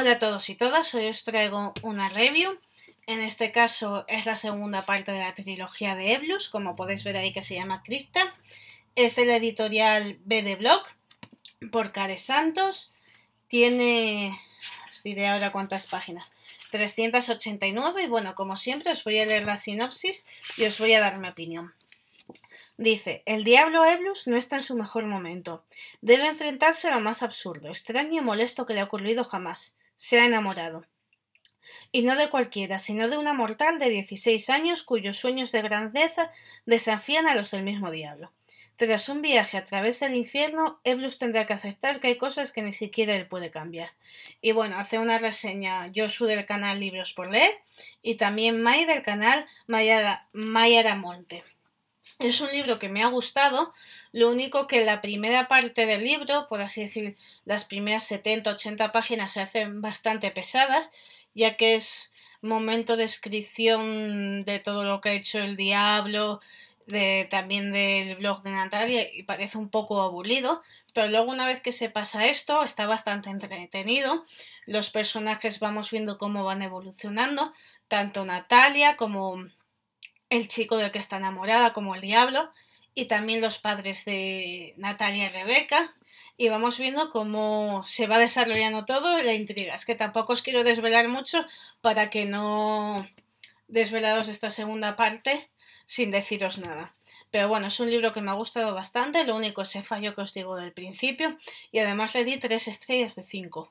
Hola a todos y todas, hoy os traigo una review. En este caso es la segunda parte de la trilogía de Eblus, como podéis ver ahí que se llama Cripta. Es el editorial B de Blog, por Care Santos. Tiene, os diré ahora cuántas páginas, 389 y bueno, como siempre os voy a leer la sinopsis y os voy a dar mi opinión. Dice, el diablo Eblus no está en su mejor momento. Debe enfrentarse a lo más absurdo, extraño y molesto que le ha ocurrido jamás. Se ha enamorado. Y no de cualquiera, sino de una mortal de 16 años cuyos sueños de grandeza desafían a los del mismo diablo. Tras un viaje a través del infierno, Eblus tendrá que aceptar que hay cosas que ni siquiera él puede cambiar. Y bueno, hace una reseña Josu del canal Libros por Leer y también May del canal Mayara Monte. Es un libro que me ha gustado, lo único que la primera parte del libro, por así decir, las primeras 70-80 páginas se hacen bastante pesadas, ya que es momento de descripción de todo lo que ha hecho el diablo, de, también del blog de Natalia, y parece un poco aburrido, pero luego una vez que se pasa esto, está bastante entretenido, los personajes vamos viendo cómo van evolucionando, tanto Natalia como el chico del que está enamorada como el diablo y también los padres de Natalia y Rebeca. Y vamos viendo cómo se va desarrollando todo y la intriga. Es que tampoco os quiero desvelar mucho para que no desvelaros esta segunda parte sin deciros nada. Pero bueno, es un libro que me ha gustado bastante, lo único ese fallo que os digo del principio, y además le di tres estrellas de cinco